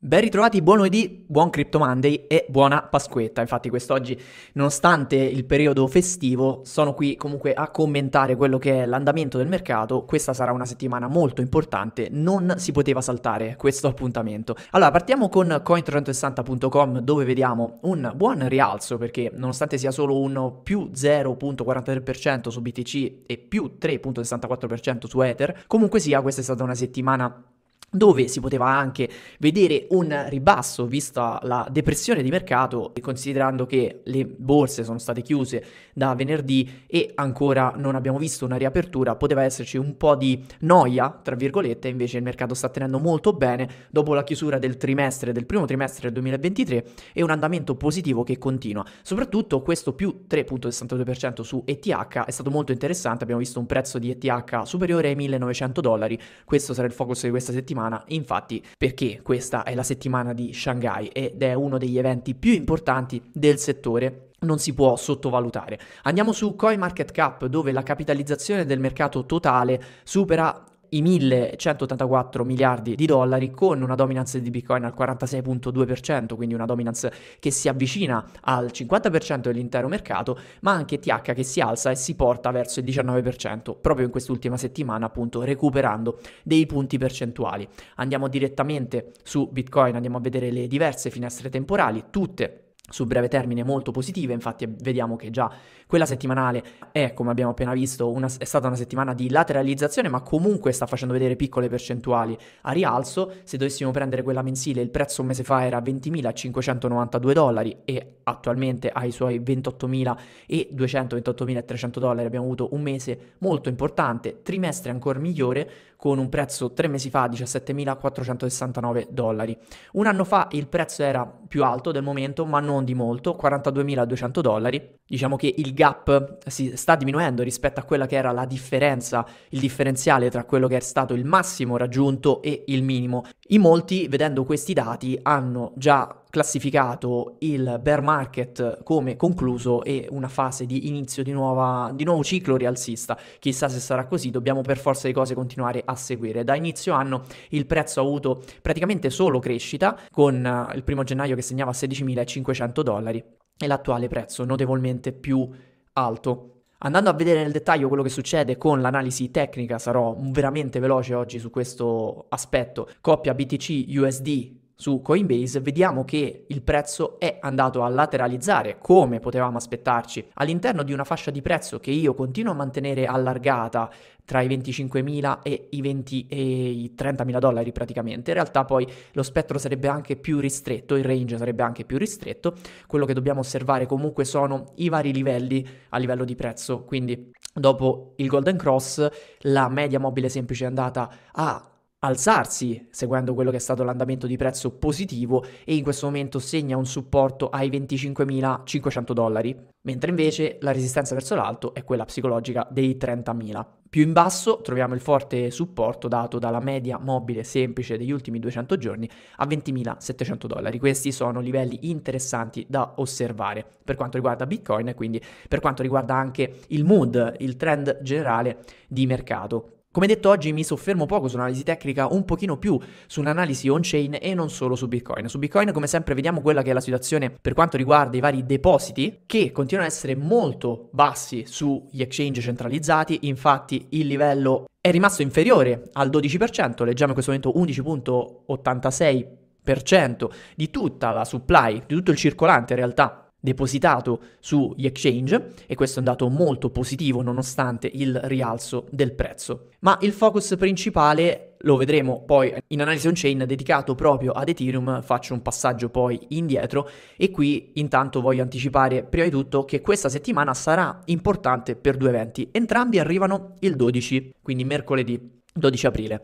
Ben ritrovati, buon lunedì, buon Crypto Monday e buona Pasquetta. Infatti quest'oggi, nonostante il periodo festivo, sono qui comunque a commentare quello che è l'andamento del mercato. Questa sarà una settimana molto importante, non si poteva saltare questo appuntamento. Allora, partiamo con coin360.com dove vediamo un buon rialzo perché nonostante sia solo un più 0.43% su BTC e più 3.64% su Ether, comunque sia questa è stata una settimana dove si poteva anche vedere un ribasso vista la depressione di mercato, considerando che le borse sono state chiuse da venerdì e ancora non abbiamo visto una riapertura, poteva esserci un po' di noia, tra virgolette, invece il mercato sta tenendo molto bene dopo la chiusura del trimestre, del primo trimestre del 2023 e un andamento positivo che continua. Soprattutto questo più 3.62% su ETH è stato molto interessante, abbiamo visto un prezzo di ETH superiore ai 1900 dollari, questo sarà il focus di questa settimana settimana infatti perché questa è la settimana di Shanghai ed è uno degli eventi più importanti del settore non si può sottovalutare. Andiamo su CoinMarketCap dove la capitalizzazione del mercato totale supera i 1184 miliardi di dollari con una dominance di Bitcoin al 46.2%, quindi una dominance che si avvicina al 50% dell'intero mercato, ma anche TH che si alza e si porta verso il 19%, proprio in quest'ultima settimana appunto recuperando dei punti percentuali. Andiamo direttamente su Bitcoin, andiamo a vedere le diverse finestre temporali, tutte su breve termine molto positive, infatti eh, vediamo che già quella settimanale è, come abbiamo appena visto, una, è stata una settimana di lateralizzazione, ma comunque sta facendo vedere piccole percentuali a rialzo. Se dovessimo prendere quella mensile, il prezzo un mese fa era 20.592 dollari e attualmente ai suoi 28.200, 28.300 dollari abbiamo avuto un mese molto importante, trimestre ancora migliore, con un prezzo tre mesi fa 17.469 dollari. Un anno fa il prezzo era più alto del momento, ma non di molto, 42.200 dollari. Diciamo che il gap si sta diminuendo rispetto a quella che era la differenza, il differenziale tra quello che è stato il massimo raggiunto e il minimo. In molti, vedendo questi dati, hanno già classificato il bear market come concluso e una fase di inizio di, nuova, di nuovo ciclo rialzista. Chissà se sarà così, dobbiamo per forza di cose continuare a seguire. Da inizio anno il prezzo ha avuto praticamente solo crescita, con eh, il primo gennaio che segnava 16.500 dollari e l'attuale prezzo notevolmente più alto. Andando a vedere nel dettaglio quello che succede con l'analisi tecnica, sarò veramente veloce oggi su questo aspetto. Coppia BTC USD su Coinbase vediamo che il prezzo è andato a lateralizzare come potevamo aspettarci all'interno di una fascia di prezzo che io continuo a mantenere allargata tra i 25.000 e i, 20, e i 30.000 dollari praticamente. In realtà poi lo spettro sarebbe anche più ristretto, il range sarebbe anche più ristretto. Quello che dobbiamo osservare comunque sono i vari livelli a livello di prezzo, quindi dopo il Golden Cross la media mobile semplice è andata a alzarsi seguendo quello che è stato l'andamento di prezzo positivo e in questo momento segna un supporto ai 25.500 dollari, mentre invece la resistenza verso l'alto è quella psicologica dei 30.000. Più in basso troviamo il forte supporto dato dalla media mobile semplice degli ultimi 200 giorni a 20.700 dollari. Questi sono livelli interessanti da osservare per quanto riguarda Bitcoin e quindi per quanto riguarda anche il mood, il trend generale di mercato. Come detto oggi mi soffermo poco sull'analisi tecnica, un pochino più sull'analisi on-chain e non solo su Bitcoin. Su Bitcoin come sempre vediamo quella che è la situazione per quanto riguarda i vari depositi che continuano ad essere molto bassi sugli exchange centralizzati, infatti il livello è rimasto inferiore al 12%, leggiamo in questo momento 11.86% di tutta la supply, di tutto il circolante in realtà depositato sugli exchange e questo è un dato molto positivo nonostante il rialzo del prezzo. Ma il focus principale lo vedremo poi in analisi on-chain dedicato proprio ad Ethereum, faccio un passaggio poi indietro e qui intanto voglio anticipare prima di tutto che questa settimana sarà importante per due eventi, entrambi arrivano il 12, quindi mercoledì 12 aprile.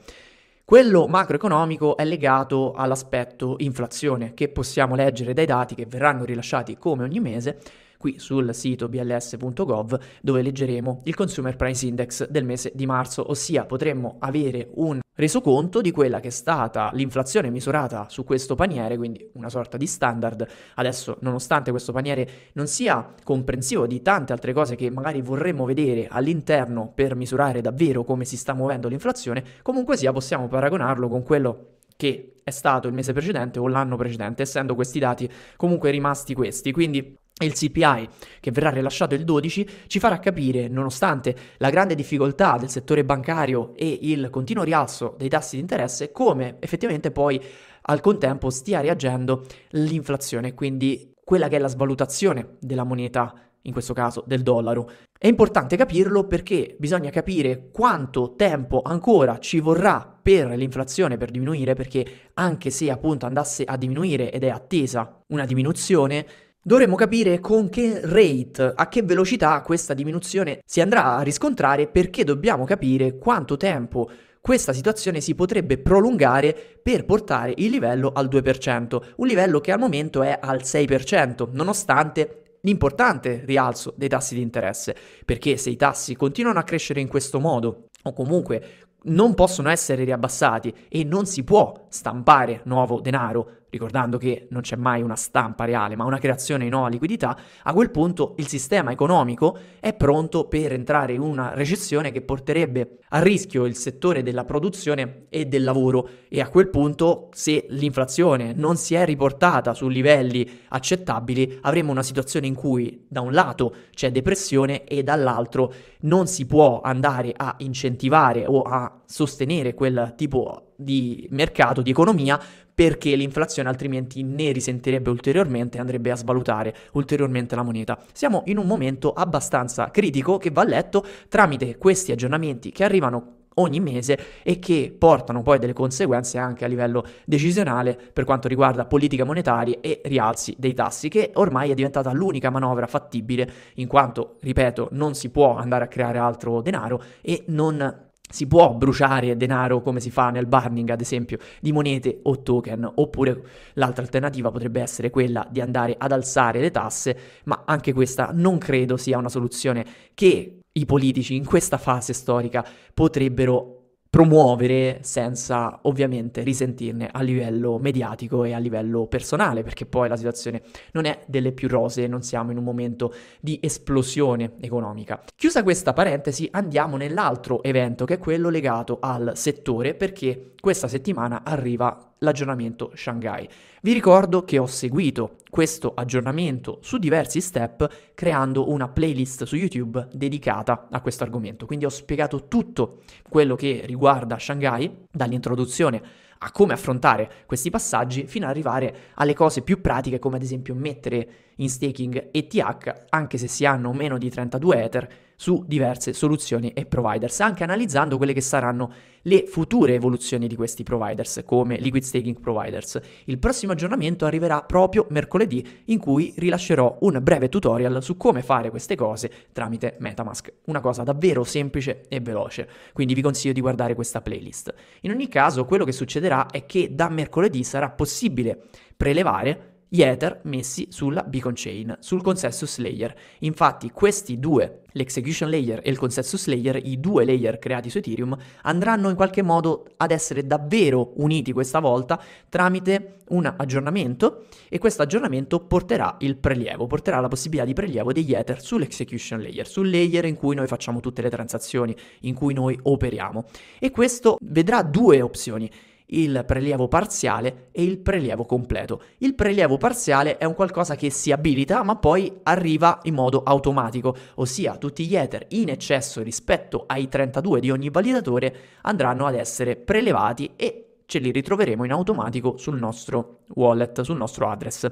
Quello macroeconomico è legato all'aspetto inflazione che possiamo leggere dai dati che verranno rilasciati come ogni mese qui sul sito bls.gov dove leggeremo il Consumer Price Index del mese di marzo, ossia potremmo avere un resoconto di quella che è stata l'inflazione misurata su questo paniere, quindi una sorta di standard. Adesso, nonostante questo paniere non sia comprensivo di tante altre cose che magari vorremmo vedere all'interno per misurare davvero come si sta muovendo l'inflazione, comunque sia possiamo paragonarlo con quello che è stato il mese precedente o l'anno precedente, essendo questi dati comunque rimasti questi. Quindi e il CPI che verrà rilasciato il 12 ci farà capire, nonostante la grande difficoltà del settore bancario e il continuo rialzo dei tassi di interesse, come effettivamente poi al contempo stia reagendo l'inflazione, quindi quella che è la svalutazione della moneta, in questo caso del dollaro. È importante capirlo perché bisogna capire quanto tempo ancora ci vorrà per l'inflazione per diminuire, perché anche se appunto andasse a diminuire ed è attesa una diminuzione, Dovremmo capire con che rate, a che velocità questa diminuzione si andrà a riscontrare perché dobbiamo capire quanto tempo questa situazione si potrebbe prolungare per portare il livello al 2%, un livello che al momento è al 6%, nonostante l'importante rialzo dei tassi di interesse, perché se i tassi continuano a crescere in questo modo o comunque non possono essere riabbassati e non si può stampare nuovo denaro ricordando che non c'è mai una stampa reale, ma una creazione di nuova liquidità, a quel punto il sistema economico è pronto per entrare in una recessione che porterebbe a rischio il settore della produzione e del lavoro e a quel punto se l'inflazione non si è riportata su livelli accettabili avremo una situazione in cui da un lato c'è depressione e dall'altro non si può andare a incentivare o a sostenere quel tipo di mercato, di economia, perché l'inflazione altrimenti ne risentirebbe ulteriormente e andrebbe a svalutare ulteriormente la moneta. Siamo in un momento abbastanza critico che va letto tramite questi aggiornamenti che arrivano ogni mese e che portano poi delle conseguenze anche a livello decisionale per quanto riguarda politiche monetarie e rialzi dei tassi che ormai è diventata l'unica manovra fattibile in quanto, ripeto, non si può andare a creare altro denaro e non si può bruciare denaro come si fa nel burning, ad esempio, di monete o token, oppure l'altra alternativa potrebbe essere quella di andare ad alzare le tasse, ma anche questa non credo sia una soluzione che i politici in questa fase storica potrebbero promuovere senza ovviamente risentirne a livello mediatico e a livello personale, perché poi la situazione non è delle più rose, non siamo in un momento di esplosione economica. Chiusa questa parentesi, andiamo nell'altro evento che è quello legato al settore, perché questa settimana arriva l'aggiornamento Shanghai. Vi ricordo che ho seguito questo aggiornamento su diversi step creando una playlist su YouTube dedicata a questo argomento. Quindi ho spiegato tutto quello che riguarda Shanghai, dall'introduzione a come affrontare questi passaggi fino ad arrivare alle cose più pratiche come ad esempio mettere in staking ETH anche se si hanno meno di 32 Ether su diverse soluzioni e providers, anche analizzando quelle che saranno le future evoluzioni di questi providers, come liquid staking providers. Il prossimo aggiornamento arriverà proprio mercoledì, in cui rilascerò un breve tutorial su come fare queste cose tramite Metamask. Una cosa davvero semplice e veloce, quindi vi consiglio di guardare questa playlist. In ogni caso, quello che succederà è che da mercoledì sarà possibile prelevare gli Ether messi sulla Beacon Chain, sul consensus layer. Infatti questi due, l'execution layer e il consensus layer, i due layer creati su Ethereum, andranno in qualche modo ad essere davvero uniti questa volta tramite un aggiornamento e questo aggiornamento porterà il prelievo, porterà la possibilità di prelievo degli Ether sull'execution layer, sul layer in cui noi facciamo tutte le transazioni, in cui noi operiamo. E questo vedrà due opzioni il prelievo parziale e il prelievo completo. Il prelievo parziale è un qualcosa che si abilita ma poi arriva in modo automatico, ossia tutti gli ether in eccesso rispetto ai 32 di ogni validatore andranno ad essere prelevati e ce li ritroveremo in automatico sul nostro wallet, sul nostro address.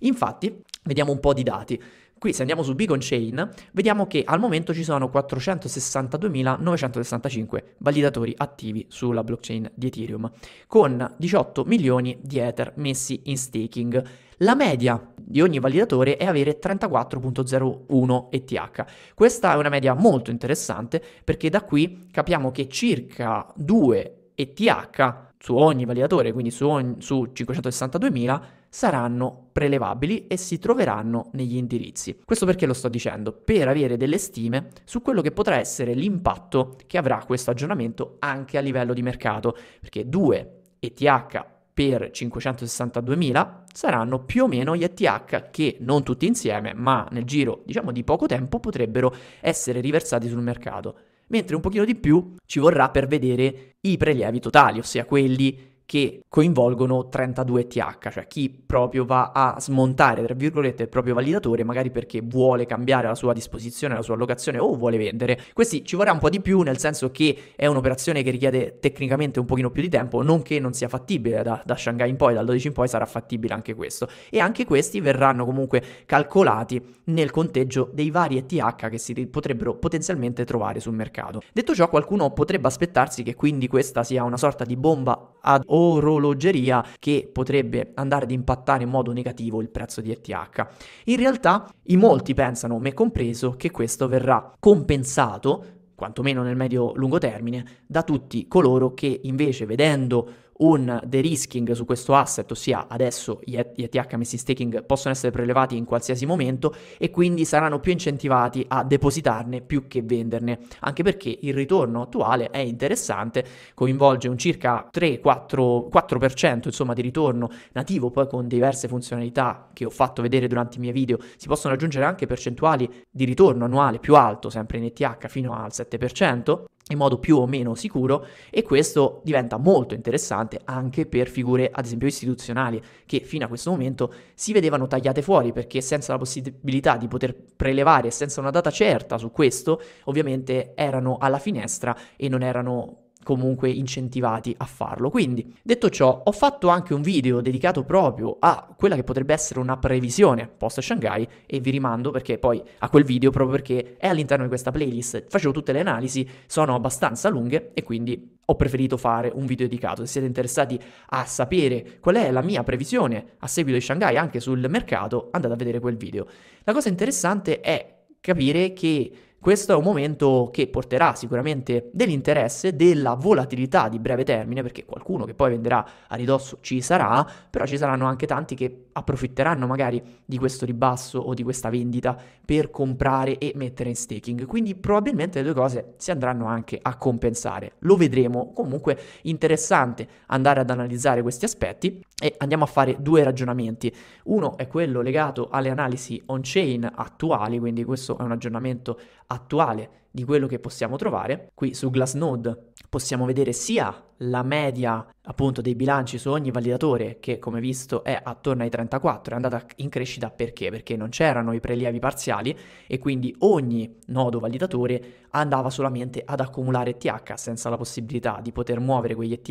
Infatti, vediamo un po' di dati. Qui se andiamo su Beacon Chain vediamo che al momento ci sono 462.965 validatori attivi sulla blockchain di Ethereum con 18 milioni di Ether messi in staking. La media di ogni validatore è avere 34.01 ETH. Questa è una media molto interessante perché da qui capiamo che circa 2 ETH su ogni validatore, quindi su, su 562.000 saranno prelevabili e si troveranno negli indirizzi. Questo perché lo sto dicendo? Per avere delle stime su quello che potrà essere l'impatto che avrà questo aggiornamento anche a livello di mercato, perché 2 ETH per 562.000 saranno più o meno gli ETH che non tutti insieme, ma nel giro diciamo di poco tempo potrebbero essere riversati sul mercato, mentre un pochino di più ci vorrà per vedere i prelievi totali, ossia quelli che coinvolgono 32TH, cioè chi proprio va a smontare, tra virgolette, il proprio validatore, magari perché vuole cambiare la sua disposizione, la sua allocazione o vuole vendere. Questi ci vorrà un po' di più, nel senso che è un'operazione che richiede tecnicamente un pochino più di tempo, non che non sia fattibile da, da Shanghai in poi, dal 12 in poi sarà fattibile anche questo. E anche questi verranno comunque calcolati nel conteggio dei vari ETH che si potrebbero potenzialmente trovare sul mercato. Detto ciò, qualcuno potrebbe aspettarsi che quindi questa sia una sorta di bomba ad o orologeria che potrebbe andare ad impattare in modo negativo il prezzo di ETH. In realtà in molti pensano, me compreso, che questo verrà compensato quantomeno nel medio-lungo termine, da tutti coloro che invece vedendo un de-risking su questo asset, ossia adesso gli ETH messi in staking possono essere prelevati in qualsiasi momento e quindi saranno più incentivati a depositarne più che venderne, anche perché il ritorno attuale è interessante, coinvolge un circa 3-4% insomma di ritorno nativo, poi con diverse funzionalità che ho fatto vedere durante i miei video si possono aggiungere anche percentuali di ritorno annuale più alto, sempre in ETH fino al 7%, in modo più o meno sicuro e questo diventa molto interessante anche per figure ad esempio istituzionali che fino a questo momento si vedevano tagliate fuori perché senza la possibilità di poter prelevare senza una data certa su questo ovviamente erano alla finestra e non erano comunque incentivati a farlo. Quindi, detto ciò, ho fatto anche un video dedicato proprio a quella che potrebbe essere una previsione post Shanghai e vi rimando perché poi a quel video proprio perché è all'interno di questa playlist. Facevo tutte le analisi, sono abbastanza lunghe e quindi ho preferito fare un video dedicato. Se siete interessati a sapere qual è la mia previsione a seguito di Shanghai anche sul mercato, andate a vedere quel video. La cosa interessante è capire che questo è un momento che porterà sicuramente dell'interesse, della volatilità di breve termine, perché qualcuno che poi venderà a ridosso ci sarà, però ci saranno anche tanti che approfitteranno magari di questo ribasso o di questa vendita per comprare e mettere in staking. Quindi probabilmente le due cose si andranno anche a compensare. Lo vedremo, comunque interessante andare ad analizzare questi aspetti e andiamo a fare due ragionamenti. Uno è quello legato alle analisi on-chain attuali, quindi questo è un aggiornamento attuale di quello che possiamo trovare. Qui su Glassnode possiamo vedere sia la media appunto dei bilanci su ogni validatore che come visto è attorno ai 34, è andata in crescita perché? Perché non c'erano i prelievi parziali e quindi ogni nodo validatore andava solamente ad accumulare ETH senza la possibilità di poter muovere quegli ETH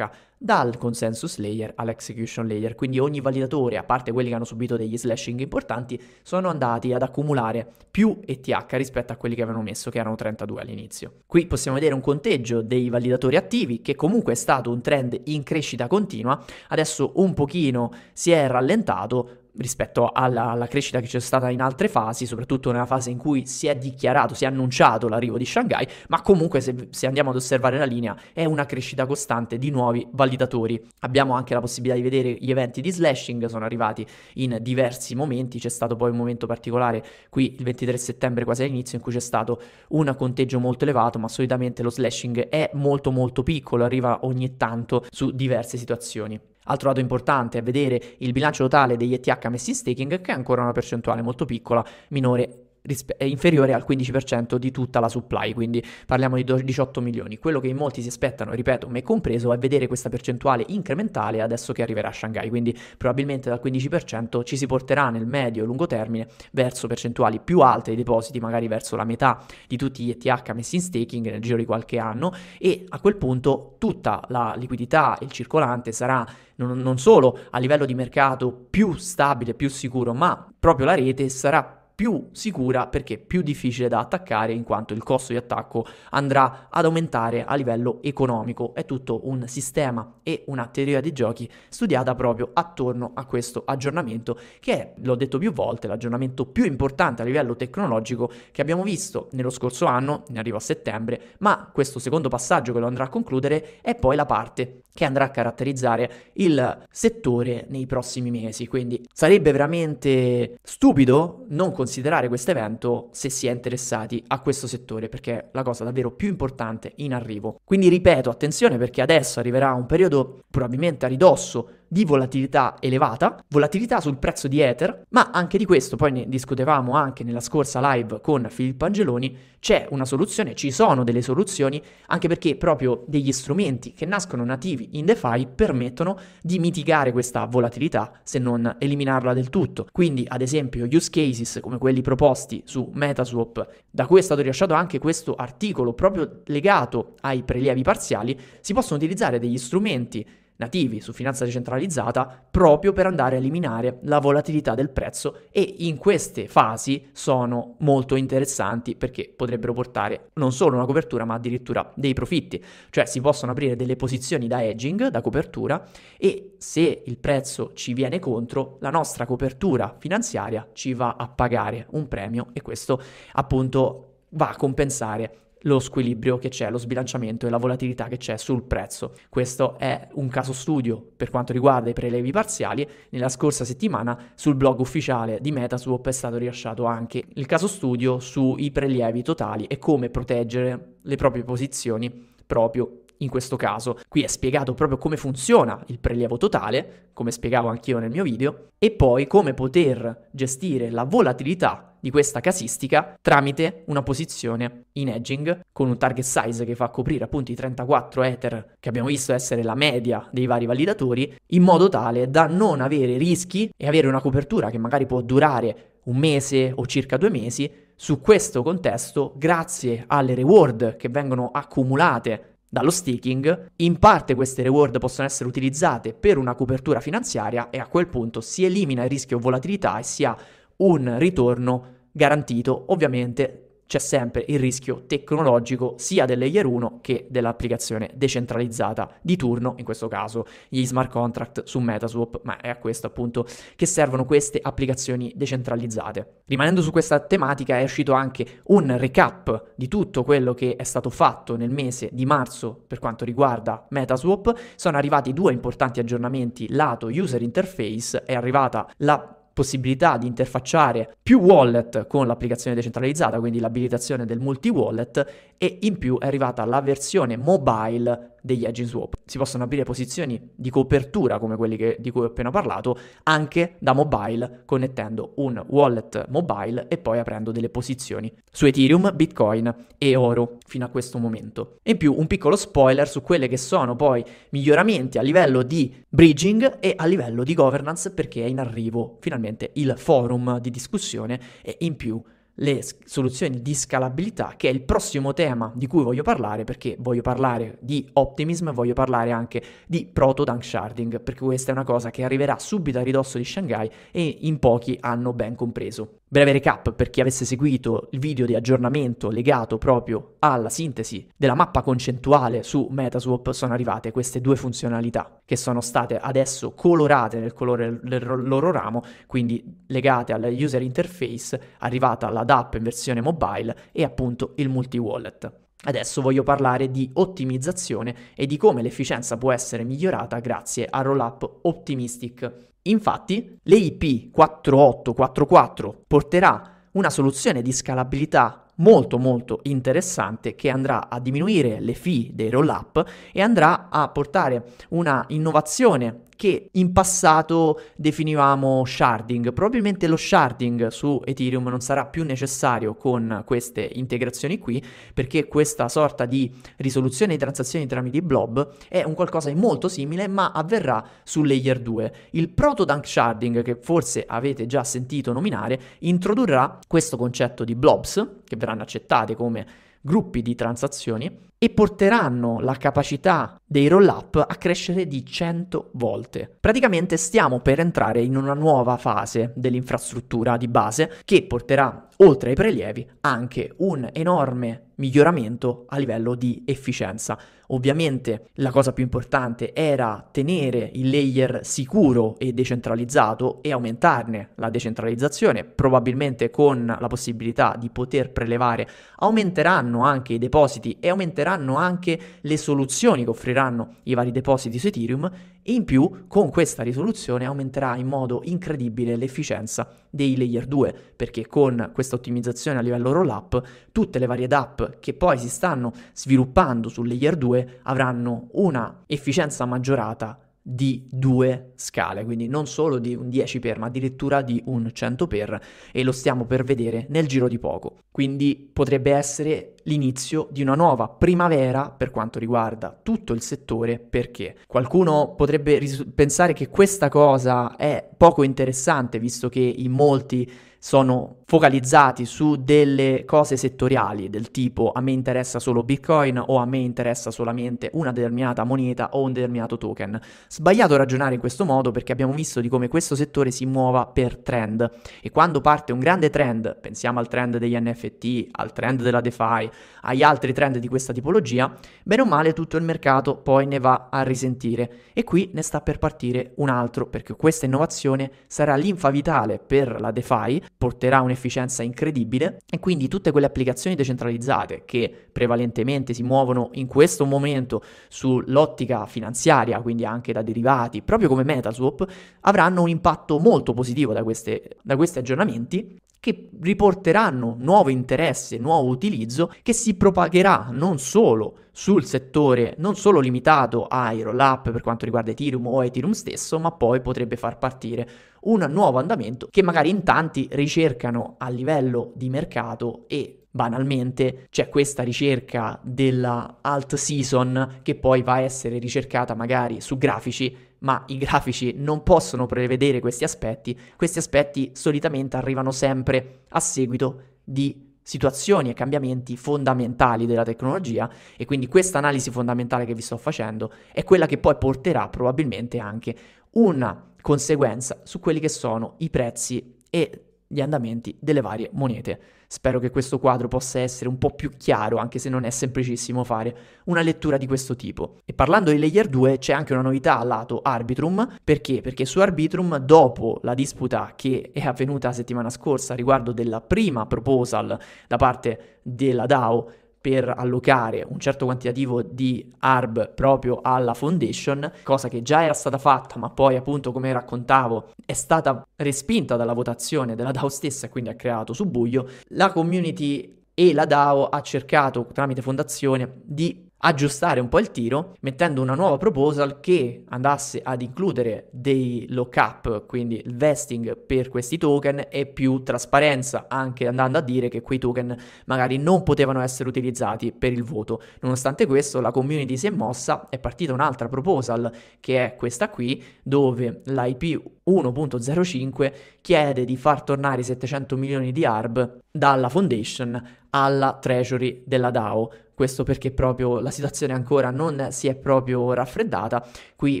dal consensus layer all'execution layer, quindi ogni validatore, a parte quelli che hanno subito degli slashing importanti, sono andati ad accumulare più ETH rispetto a quelli che avevano messo, che erano 32 all'inizio. Qui possiamo vedere un conteggio dei validatori attivi, che comunque è stato un trend in crescita continua, adesso un pochino si è rallentato, rispetto alla, alla, crescita che c'è stata in altre fasi, soprattutto nella fase in cui si è dichiarato, si è annunciato l'arrivo di Shanghai, ma comunque se, se andiamo ad osservare la linea è una crescita costante di nuovi validatori. Abbiamo anche la possibilità di vedere gli eventi di slashing, sono arrivati in diversi momenti, c'è stato poi un momento particolare qui il 23 settembre quasi all'inizio in cui c'è stato un conteggio molto elevato, ma solitamente lo slashing è molto molto piccolo, arriva ogni tanto su diverse situazioni. Altro dato importante è vedere il bilancio totale degli ETH messi in staking che è ancora una percentuale molto piccola, minore rispe- è inferiore al 15% di tutta la supply, quindi parliamo di 18 milioni. Quello che in molti si aspettano, ripeto, me compreso, è vedere questa percentuale incrementale adesso che arriverà a Shanghai, quindi probabilmente dal 15% ci si porterà nel medio e lungo termine verso percentuali più alte dei depositi, magari verso la metà di tutti gli ETH messi in staking nel giro di qualche anno e a quel punto tutta la liquidità e il circolante sarà non, non solo a livello di mercato più stabile, più sicuro, ma proprio la rete sarà più sicura perché più difficile da attaccare in quanto il costo di attacco andrà ad aumentare a livello economico. È tutto un sistema e una teoria di giochi studiata proprio attorno a questo aggiornamento che è, l'ho detto più volte, l'aggiornamento più importante a livello tecnologico che abbiamo visto nello scorso anno, ne arrivo a settembre, ma questo secondo passaggio che lo andrà a concludere è poi la parte che andrà a caratterizzare il settore nei prossimi mesi. Quindi sarebbe veramente stupido non considerare considerare questo evento se si è interessati a questo settore, perché è la cosa davvero più importante in arrivo. Quindi ripeto, attenzione perché adesso arriverà un periodo probabilmente a ridosso di volatilità elevata, volatilità sul prezzo di Ether, ma anche di questo poi ne discutevamo anche nella scorsa live con Filippo Angeloni, c'è una soluzione, ci sono delle soluzioni, anche perché proprio degli strumenti che nascono nativi in DeFi permettono di mitigare questa volatilità se non eliminarla del tutto. Quindi ad esempio use cases come quelli proposti su Metaswap, da cui è stato rilasciato anche questo articolo proprio legato ai prelievi parziali, si possono utilizzare degli strumenti nativi su finanza decentralizzata proprio per andare a eliminare la volatilità del prezzo e in queste fasi sono molto interessanti perché potrebbero portare non solo una copertura ma addirittura dei profitti, cioè si possono aprire delle posizioni da hedging, da copertura e se il prezzo ci viene contro la nostra copertura finanziaria ci va a pagare un premio e questo appunto va a compensare lo squilibrio che c'è, lo sbilanciamento e la volatilità che c'è sul prezzo. Questo è un caso studio per quanto riguarda i prelevi parziali. Nella scorsa settimana sul blog ufficiale di Metaswap è stato rilasciato anche il caso studio sui prelievi totali e come proteggere le proprie posizioni proprio in questo caso. Qui è spiegato proprio come funziona il prelievo totale, come spiegavo anch'io nel mio video, e poi come poter gestire la volatilità di questa casistica tramite una posizione in edging con un target size che fa coprire appunto i 34 Ether che abbiamo visto essere la media dei vari validatori in modo tale da non avere rischi e avere una copertura che magari può durare un mese o circa due mesi su questo contesto grazie alle reward che vengono accumulate dallo staking, in parte queste reward possono essere utilizzate per una copertura finanziaria e a quel punto si elimina il rischio volatilità e si ha un ritorno garantito. Ovviamente c'è sempre il rischio tecnologico sia del layer 1 che dell'applicazione decentralizzata di turno, in questo caso gli smart contract su Metaswap, ma è a questo appunto che servono queste applicazioni decentralizzate. Rimanendo su questa tematica è uscito anche un recap di tutto quello che è stato fatto nel mese di marzo per quanto riguarda Metaswap, sono arrivati due importanti aggiornamenti lato user interface, è arrivata la possibilità di interfacciare più wallet con l'applicazione decentralizzata, quindi l'abilitazione del multi-wallet e in più è arrivata la versione mobile degli edge swap. Si possono aprire posizioni di copertura come quelle che, di cui ho appena parlato anche da mobile connettendo un wallet mobile e poi aprendo delle posizioni su Ethereum, Bitcoin e oro fino a questo momento. in più un piccolo spoiler su quelle che sono poi miglioramenti a livello di bridging e a livello di governance perché è in arrivo finalmente il forum di discussione e in più le soluzioni di scalabilità, che è il prossimo tema di cui voglio parlare, perché voglio parlare di Optimism, e voglio parlare anche di proto-dunk sharding, perché questa è una cosa che arriverà subito a ridosso di Shanghai e in pochi hanno ben compreso. Breve recap per chi avesse seguito il video di aggiornamento legato proprio alla sintesi della mappa concentuale su Metaswap sono arrivate queste due funzionalità che sono state adesso colorate nel colore del loro ramo, quindi legate alla user interface, arrivata la DAP in versione mobile e appunto il multi wallet. Adesso voglio parlare di ottimizzazione e di come l'efficienza può essere migliorata grazie a Rollup Optimistic Infatti, l'EIP4844 porterà una soluzione di scalabilità molto molto interessante che andrà a diminuire le fee dei roll up e andrà a portare una innovazione che in passato definivamo sharding. Probabilmente lo sharding su Ethereum non sarà più necessario con queste integrazioni qui, perché questa sorta di risoluzione di transazioni tramite blob è un qualcosa di molto simile, ma avverrà su layer 2. Il protodunk sharding, che forse avete già sentito nominare, introdurrà questo concetto di blobs, che verranno accettate come gruppi di transazioni e porteranno la capacità dei roll-up a crescere di 100 volte. Praticamente stiamo per entrare in una nuova fase dell'infrastruttura di base che porterà, oltre ai prelievi, anche un enorme miglioramento a livello di efficienza. Ovviamente la cosa più importante era tenere il layer sicuro e decentralizzato e aumentarne la decentralizzazione, probabilmente con la possibilità di poter prelevare aumenteranno anche i depositi e aumenteranno anche le soluzioni che offriranno i vari depositi su Ethereum in più, con questa risoluzione aumenterà in modo incredibile l'efficienza dei layer 2, perché con questa ottimizzazione a livello roll-up, tutte le varie app che poi si stanno sviluppando sul layer 2 avranno una efficienza maggiorata di due scale, quindi non solo di un 10x, ma addirittura di un 100x e lo stiamo per vedere nel giro di poco. Quindi potrebbe essere l'inizio di una nuova primavera per quanto riguarda tutto il settore, perché qualcuno potrebbe ris- pensare che questa cosa è poco interessante, visto che in molti sono focalizzati su delle cose settoriali del tipo a me interessa solo Bitcoin o a me interessa solamente una determinata moneta o un determinato token. Sbagliato ragionare in questo modo perché abbiamo visto di come questo settore si muova per trend e quando parte un grande trend, pensiamo al trend degli NFT, al trend della DeFi, agli altri trend di questa tipologia, bene o male tutto il mercato poi ne va a risentire e qui ne sta per partire un altro perché questa innovazione sarà l'infa vitale per la DeFi, porterà un un'efficienza incredibile e quindi tutte quelle applicazioni decentralizzate che prevalentemente si muovono in questo momento sull'ottica finanziaria, quindi anche da derivati, proprio come Metaswap, avranno un impatto molto positivo da, queste, da questi aggiornamenti che riporteranno nuovo interesse, nuovo utilizzo che si propagherà non solo sul settore, non solo limitato ai roll up per quanto riguarda Ethereum o Ethereum stesso, ma poi potrebbe far partire un nuovo andamento che magari in tanti ricercano a livello di mercato e banalmente c'è questa ricerca della alt season che poi va a essere ricercata magari su grafici, ma i grafici non possono prevedere questi aspetti, questi aspetti solitamente arrivano sempre a seguito di situazioni e cambiamenti fondamentali della tecnologia e quindi questa analisi fondamentale che vi sto facendo è quella che poi porterà probabilmente anche una conseguenza su quelli che sono i prezzi e gli andamenti delle varie monete. Spero che questo quadro possa essere un po' più chiaro, anche se non è semplicissimo fare una lettura di questo tipo. E parlando di layer 2 c'è anche una novità al lato Arbitrum, perché? Perché su Arbitrum, dopo la disputa che è avvenuta settimana scorsa riguardo della prima proposal da parte della DAO per allocare un certo quantitativo di ARB proprio alla foundation, cosa che già era stata fatta, ma poi appunto come raccontavo è stata respinta dalla votazione della DAO stessa e quindi ha creato subbuglio, la community e la DAO ha cercato tramite fondazione di aggiustare un po' il tiro mettendo una nuova proposal che andasse ad includere dei lockup, quindi il vesting per questi token e più trasparenza, anche andando a dire che quei token magari non potevano essere utilizzati per il voto. Nonostante questo, la community si è mossa, è partita un'altra proposal che è questa qui, dove l'IP 1.05 chiede di far tornare i 700 milioni di ARB dalla foundation alla treasury della DAO questo perché proprio la situazione ancora non si è proprio raffreddata. Qui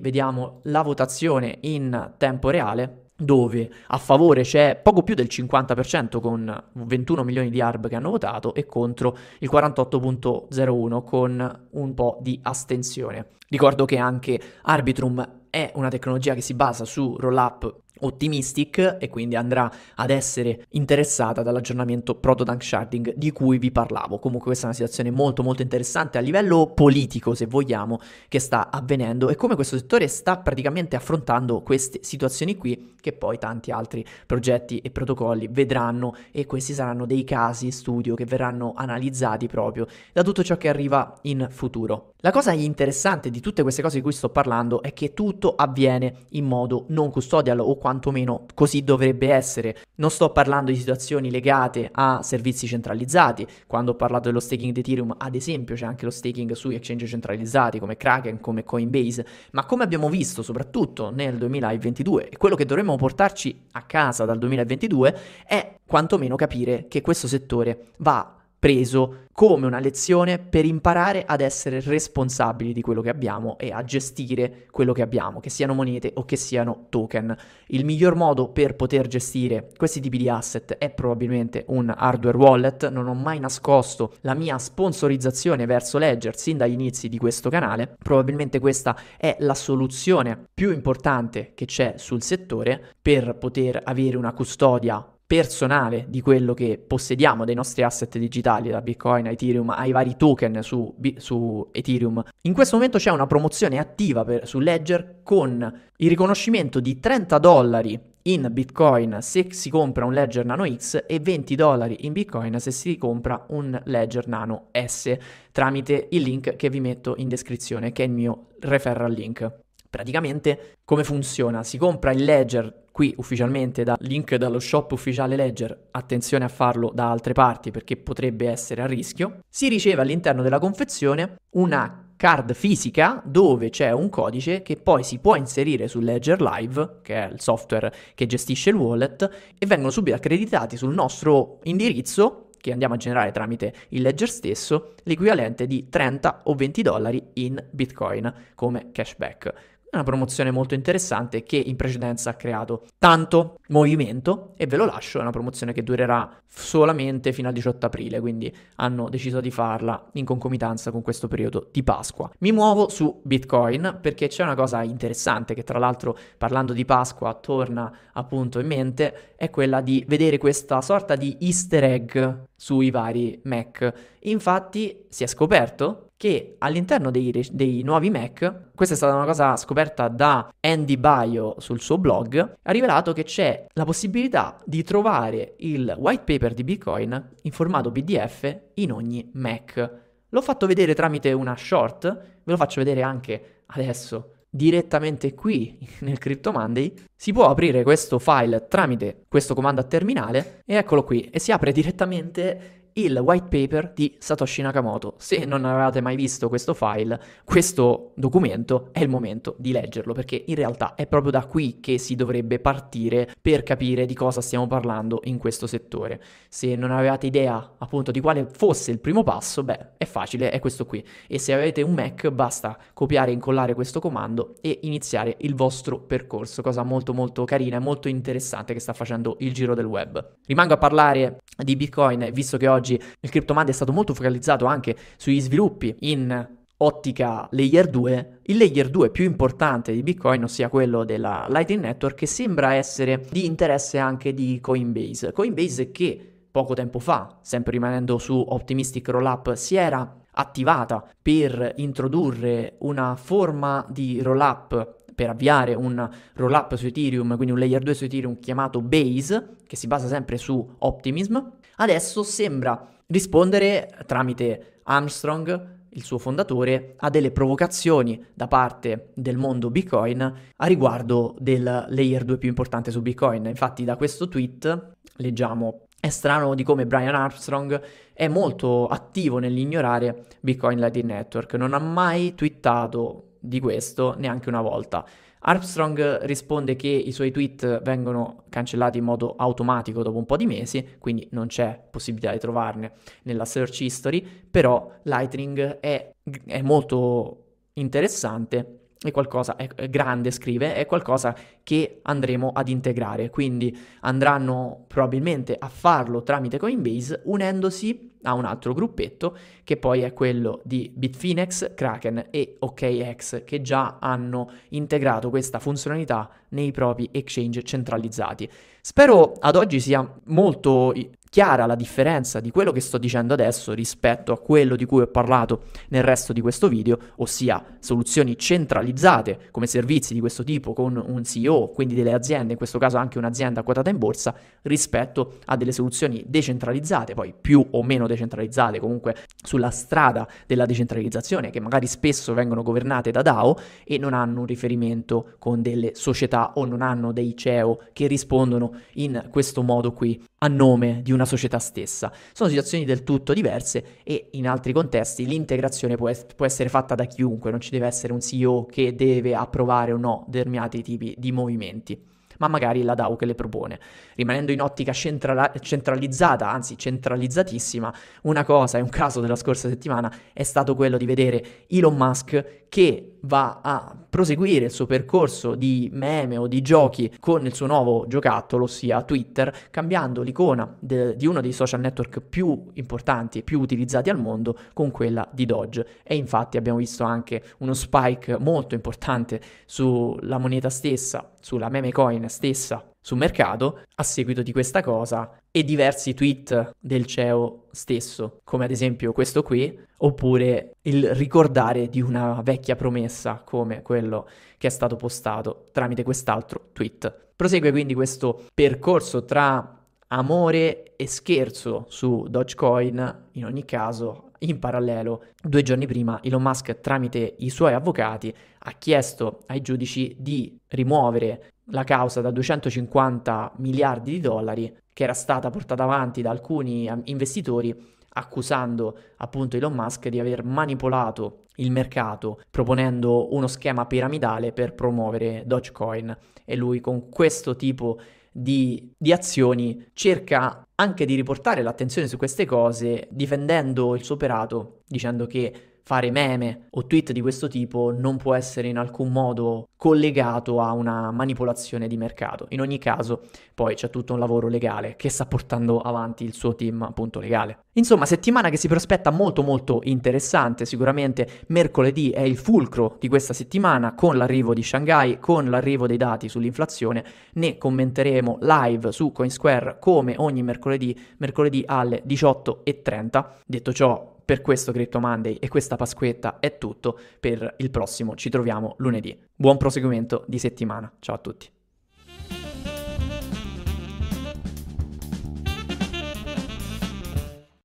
vediamo la votazione in tempo reale dove a favore c'è poco più del 50% con 21 milioni di ARB che hanno votato e contro il 48.01 con un po' di astensione. Ricordo che anche Arbitrum è una tecnologia che si basa su roll-up Optimistic e quindi andrà ad essere interessata dall'aggiornamento Proto Dunk Sharding di cui vi parlavo. Comunque questa è una situazione molto molto interessante a livello politico, se vogliamo, che sta avvenendo e come questo settore sta praticamente affrontando queste situazioni qui che poi tanti altri progetti e protocolli vedranno e questi saranno dei casi studio che verranno analizzati proprio da tutto ciò che arriva in futuro. La cosa interessante di tutte queste cose di cui sto parlando è che tutto avviene in modo non custodial o quantomeno così dovrebbe essere. Non sto parlando di situazioni legate a servizi centralizzati, quando ho parlato dello staking di Ethereum ad esempio c'è anche lo staking su exchange centralizzati come Kraken, come Coinbase, ma come abbiamo visto soprattutto nel 2022 e quello che dovremmo portarci a casa dal 2022 è quantomeno capire che questo settore va preso come una lezione per imparare ad essere responsabili di quello che abbiamo e a gestire quello che abbiamo, che siano monete o che siano token. Il miglior modo per poter gestire questi tipi di asset è probabilmente un hardware wallet, non ho mai nascosto la mia sponsorizzazione verso Ledger sin dagli inizi di questo canale, probabilmente questa è la soluzione più importante che c'è sul settore per poter avere una custodia personale di quello che possediamo, dei nostri asset digitali, da Bitcoin a Ethereum ai vari token su, su Ethereum. In questo momento c'è una promozione attiva per, su Ledger con il riconoscimento di 30 dollari in Bitcoin se si compra un Ledger Nano X e 20 dollari in Bitcoin se si compra un Ledger Nano S tramite il link che vi metto in descrizione, che è il mio referral link. Praticamente come funziona? Si compra il ledger qui ufficialmente da link dallo shop ufficiale Ledger, attenzione a farlo da altre parti perché potrebbe essere a rischio, si riceve all'interno della confezione una card fisica dove c'è un codice che poi si può inserire su Ledger Live, che è il software che gestisce il wallet, e vengono subito accreditati sul nostro indirizzo che andiamo a generare tramite il ledger stesso, l'equivalente di 30 o 20 dollari in bitcoin come cashback. Una promozione molto interessante che in precedenza ha creato tanto movimento e ve lo lascio, è una promozione che durerà solamente fino al 18 aprile, quindi hanno deciso di farla in concomitanza con questo periodo di Pasqua. Mi muovo su Bitcoin perché c'è una cosa interessante che tra l'altro parlando di Pasqua torna appunto in mente, è quella di vedere questa sorta di easter egg sui vari Mac. Infatti si è scoperto che all'interno dei, dei, nuovi Mac, questa è stata una cosa scoperta da Andy Bio sul suo blog, ha rivelato che c'è la possibilità di trovare il white paper di Bitcoin in formato PDF in ogni Mac. L'ho fatto vedere tramite una short, ve lo faccio vedere anche adesso direttamente qui nel Crypto Monday, si può aprire questo file tramite questo comando a terminale e eccolo qui e si apre direttamente il white paper di Satoshi Nakamoto. Se non avevate mai visto questo file, questo documento è il momento di leggerlo, perché in realtà è proprio da qui che si dovrebbe partire per capire di cosa stiamo parlando in questo settore. Se non avevate idea appunto di quale fosse il primo passo, beh, è facile, è questo qui. E se avete un Mac, basta copiare e incollare questo comando e iniziare il vostro percorso, cosa molto molto carina e molto interessante che sta facendo il giro del web. Rimango a parlare di Bitcoin, visto che oggi oggi il CryptoMonday è stato molto focalizzato anche sugli sviluppi in ottica layer 2, il layer 2 più importante di Bitcoin, ossia quello della Lightning Network, che sembra essere di interesse anche di Coinbase. Coinbase che poco tempo fa, sempre rimanendo su Optimistic Rollup, si era attivata per introdurre una forma di rollup per avviare un rollup su Ethereum, quindi un layer 2 su Ethereum chiamato Base, che si basa sempre su Optimism, adesso sembra rispondere tramite Armstrong, il suo fondatore, a delle provocazioni da parte del mondo Bitcoin a riguardo del layer 2 più importante su Bitcoin. Infatti da questo tweet leggiamo è strano di come Brian Armstrong è molto attivo nell'ignorare Bitcoin Lightning Network, non ha mai twittato di questo neanche una volta. Armstrong risponde che i suoi tweet vengono cancellati in modo automatico dopo un po' di mesi, quindi non c'è possibilità di trovarne nella search history, però Lightning è, è molto interessante è qualcosa, è grande scrive, è qualcosa che andremo ad integrare, quindi andranno probabilmente a farlo tramite Coinbase unendosi a un altro gruppetto che poi è quello di Bitfinex, Kraken e OKX che già hanno integrato questa funzionalità nei propri exchange centralizzati. Spero ad oggi sia molto chiara la differenza di quello che sto dicendo adesso rispetto a quello di cui ho parlato nel resto di questo video, ossia soluzioni centralizzate come servizi di questo tipo con un CEO, quindi delle aziende, in questo caso anche un'azienda quotata in borsa, rispetto a delle soluzioni decentralizzate, poi più o meno decentralizzate, comunque sulla strada della decentralizzazione, che magari spesso vengono governate da DAO e non hanno un riferimento con delle società o non hanno dei CEO che rispondono in questo modo qui a nome di un una società stessa. Sono situazioni del tutto diverse e in altri contesti l'integrazione può, es- può essere fatta da chiunque, non ci deve essere un CEO che deve approvare o no determinati tipi di movimenti ma magari la DAO che le propone. Rimanendo in ottica centrala- centralizzata, anzi centralizzatissima, una cosa, è un caso della scorsa settimana, è stato quello di vedere Elon Musk che va a proseguire il suo percorso di meme o di giochi con il suo nuovo giocattolo, ossia Twitter, cambiando l'icona de- di uno dei social network più importanti e più utilizzati al mondo con quella di Doge. E infatti abbiamo visto anche uno spike molto importante sulla moneta stessa, sulla meme coin stessa sul mercato a seguito di questa cosa e diversi tweet del CEO stesso, come ad esempio questo qui, oppure il ricordare di una vecchia promessa come quello che è stato postato tramite quest'altro tweet. Prosegue quindi questo percorso tra amore e scherzo su Dogecoin, in ogni caso in parallelo, due giorni prima Elon Musk tramite i suoi avvocati ha chiesto ai giudici di rimuovere la causa da 250 miliardi di dollari che era stata portata avanti da alcuni ehm, investitori accusando appunto Elon Musk di aver manipolato il mercato proponendo uno schema piramidale per promuovere Dogecoin e lui con questo tipo di, di azioni cerca anche di riportare l'attenzione su queste cose difendendo il suo operato dicendo che fare meme o tweet di questo tipo non può essere in alcun modo collegato a una manipolazione di mercato. In ogni caso, poi c'è tutto un lavoro legale che sta portando avanti il suo team appunto legale. Insomma, settimana che si prospetta molto molto interessante, sicuramente mercoledì è il fulcro di questa settimana con l'arrivo di Shanghai, con l'arrivo dei dati sull'inflazione, ne commenteremo live su CoinSquare come ogni mercoledì, mercoledì alle 18.30. Detto ciò, per questo Crypto Monday e questa Pasquetta è tutto, per il prossimo ci troviamo lunedì. Buon proseguimento di settimana, ciao a tutti.